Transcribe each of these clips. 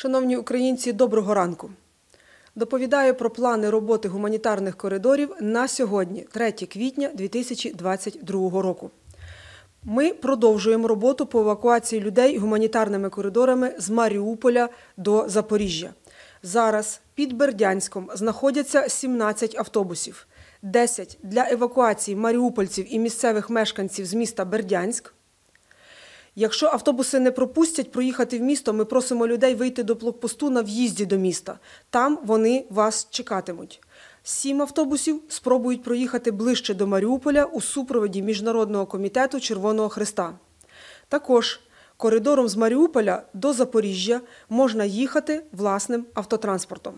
Шановні українці, доброго ранку. Доповідаю про плани роботи гуманітарних коридорів на сьогодні, 3 квітня 2022 року. Ми продовжуємо роботу по евакуації людей гуманітарними коридорами з Маріуполя до Запоріжжя. Зараз під Бердянськом знаходяться 17 автобусів, 10 для евакуації маріупольців і місцевих мешканців з міста Бердянськ. Якщо автобуси не пропустять проїхати в місто, ми просимо людей вийти до блокпосту на в'їзді до міста. Там вони вас чекатимуть. Сім автобусів спробують проїхати ближче до Маріуполя у супроводі Міжнародного комітету Червоного Христа. Також коридором з Маріуполя до Запоріжжя можна їхати власним автотранспортом.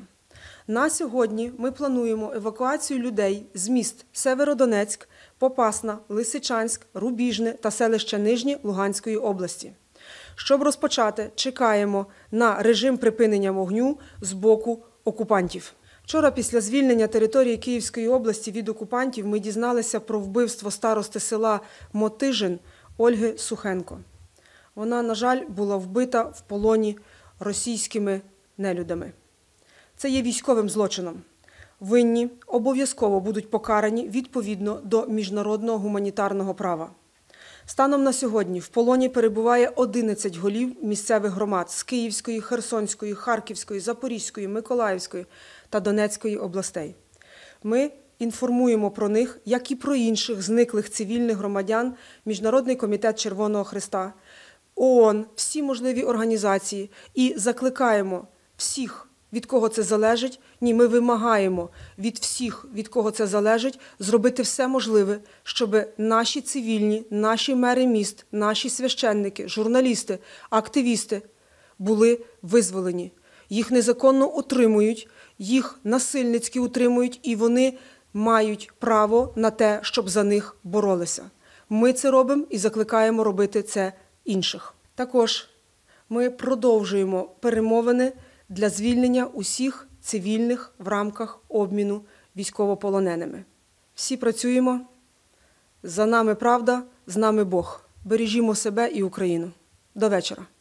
На сьогодні ми плануємо евакуацію людей з міст Северодонецьк, Попасна, Лисичанськ, Рубіжне та селище Нижні Луганської області. Щоб розпочати, чекаємо на режим припинення вогню з боку окупантів. Вчора, після звільнення території Київської області від окупантів, ми дізналися про вбивство старости села Мотижин Ольги Сухенко. Вона, на жаль, була вбита в полоні російськими нелюдами це є військовим злочином. Винні обов'язково будуть покарані відповідно до міжнародного гуманітарного права. Станом на сьогодні в полоні перебуває 11 голів місцевих громад з Київської, Херсонської, Харківської, Запорізької, Миколаївської та Донецької областей. Ми інформуємо про них, як і про інших зниклих цивільних громадян, Міжнародний комітет Червоного Христа, ООН, всі можливі організації і закликаємо всіх від кого це залежить. Ні, ми вимагаємо від всіх, від кого це залежить, зробити все можливе, щоб наші цивільні, наші мери міст, наші священники, журналісти, активісти були визволені. Їх незаконно утримують, їх насильницьки утримують, і вони мають право на те, щоб за них боролися. Ми це робимо і закликаємо робити це інших. Також ми продовжуємо перемовини для звільнення усіх цивільних в рамках обміну військовополоненими. Всі працюємо. За нами правда, з нами Бог. Бережімо себе і Україну. До вечора.